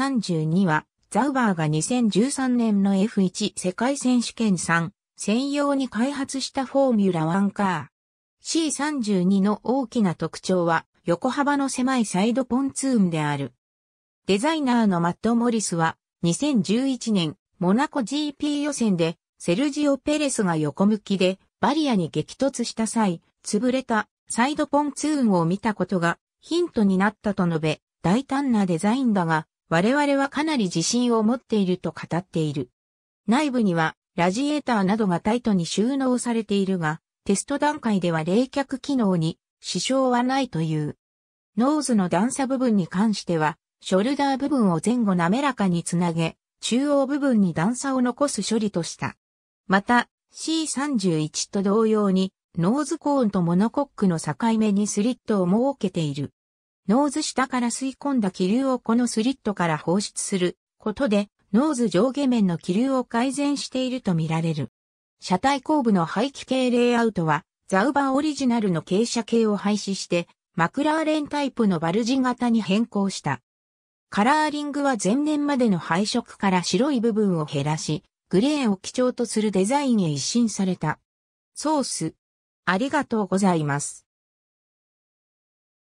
32は、ザウバーが2013年の F1 世界選手権3専用に開発したフォーミュラワンカー。C32 の大きな特徴は横幅の狭いサイドポンツーンである。デザイナーのマット・モリスは2011年モナコ GP 予選でセルジオ・ペレスが横向きでバリアに激突した際、潰れたサイドポンツーンを見たことがヒントになったと述べ、大胆なデザインだが、我々はかなり自信を持っていると語っている。内部にはラジエーターなどがタイトに収納されているが、テスト段階では冷却機能に支障はないという。ノーズの段差部分に関しては、ショルダー部分を前後滑らかにつなげ、中央部分に段差を残す処理とした。また、C31 と同様に、ノーズコーンとモノコックの境目にスリットを設けている。ノーズ下から吸い込んだ気流をこのスリットから放出することで、ノーズ上下面の気流を改善しているとみられる。車体後部の排気系レイアウトは、ザウバーオリジナルの傾斜系を廃止して、マクラーレンタイプのバルジ型に変更した。カラーリングは前年までの配色から白い部分を減らし、グレーを基調とするデザインへ一新された。ソース。ありがとうございます。